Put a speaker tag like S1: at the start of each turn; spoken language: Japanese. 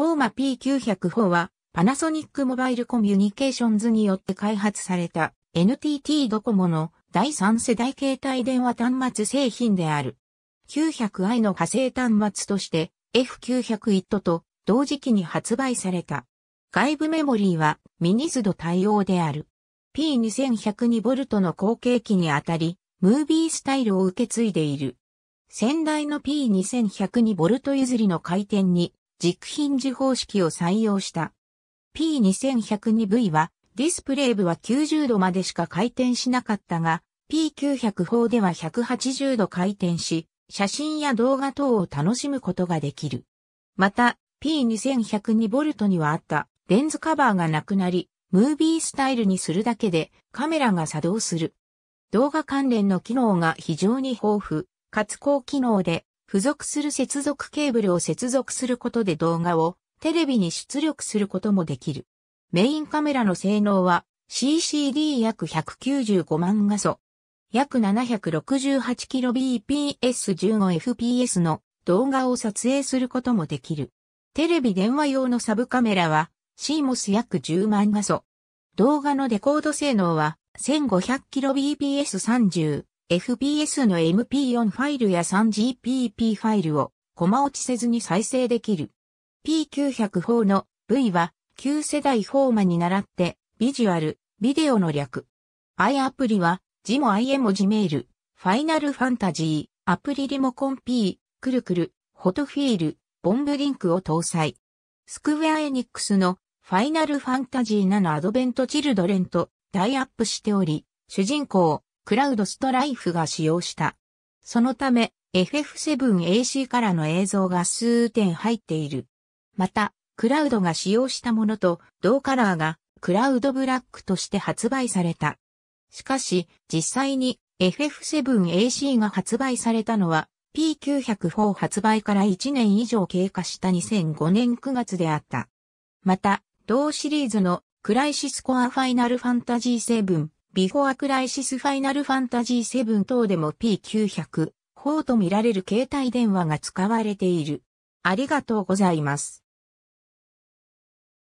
S1: フォーマ P900 は、パナソニックモバイルコミュニケーションズによって開発された NTT ドコモの第3世代携帯電話端末製品である。900i の派生端末として F900IT と同時期に発売された。外部メモリーはミニスド対応である。P2102V の後継機にあたり、ムービースタイルを受け継いでいる。先代の P2102V 譲りの回転に軸品 i 方式を採用した。P2102V は、ディスプレイ部は90度までしか回転しなかったが、P900 法では180度回転し、写真や動画等を楽しむことができる。また、P2102V にはあったレンズカバーがなくなり、ムービースタイルにするだけでカメラが作動する。動画関連の機能が非常に豊富、かつ高機能で付属する接続ケーブルを接続することで動画をテレビに出力することもできる。メインカメラの性能は CCD 約195万画素、約 768kbps15fps の動画を撮影することもできる。テレビ電話用のサブカメラは CMOS 約10万画素。動画のデコード性能は 1500kbps30、FBS の MP4 ファイルや 3GPP ファイルをコマ落ちせずに再生できる。P900 法の V は旧世代フォーマに倣ってビジュアル、ビデオの略。i アプリは字も i 絵文字メール、ファイナルファンタジー、アプリリモコン P、ルクル、フォトフィール、ボンブリンクを搭載。スクウェアエニックスのファイナルファンタジー7アドベントチルドレンと大アップしており、主人公、クラウドストライフが使用した。そのため、FF7AC からの映像が数点入っている。また、クラウドが使用したものと同カラーがクラウドブラックとして発売された。しかし、実際に FF7AC が発売されたのは P904 発売から1年以上経過した2005年9月であった。また、同シリーズのクライシスコアファイナルファンタジー7ビフォアクライシスファイナルファンタジー7等でも P900、4と見られる携帯電話が使われている。ありがとうございます。